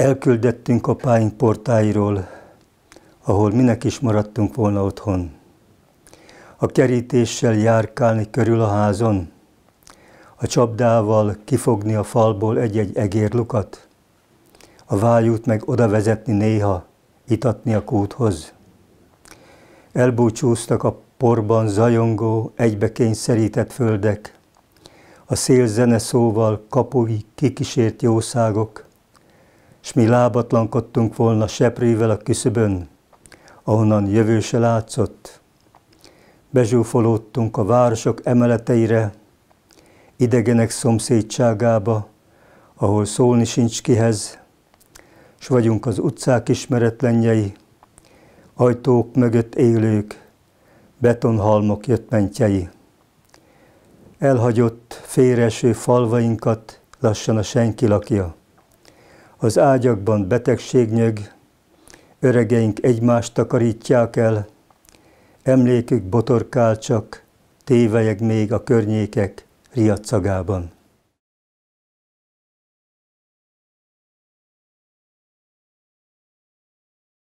Elküldettünk páink portáiról, ahol minek is maradtunk volna otthon. A kerítéssel járkálni körül a házon, a csapdával kifogni a falból egy-egy egérlukat, a vájút meg oda vezetni néha, itatni a kúthoz. Elbúcsúztak a porban zajongó, egybe kényszerített földek, a szélzene szóval kapui kikísért jószágok, s mi lábatlankodtunk volna seprével a küszöbön, ahonnan jövő se látszott. Bezsúfolódtunk a városok emeleteire, idegenek szomszédságába, ahol szólni sincs kihez, s vagyunk az utcák ismeretlenjei, ajtók mögött élők, betonhalmok jöttmentjei. Elhagyott, félreső falvainkat lassan a senki lakja. Az ágyakban betegségnyög, öregeink egymást takarítják el, emlékük botorkál csak, tévelyeg még a környékek riadszagában.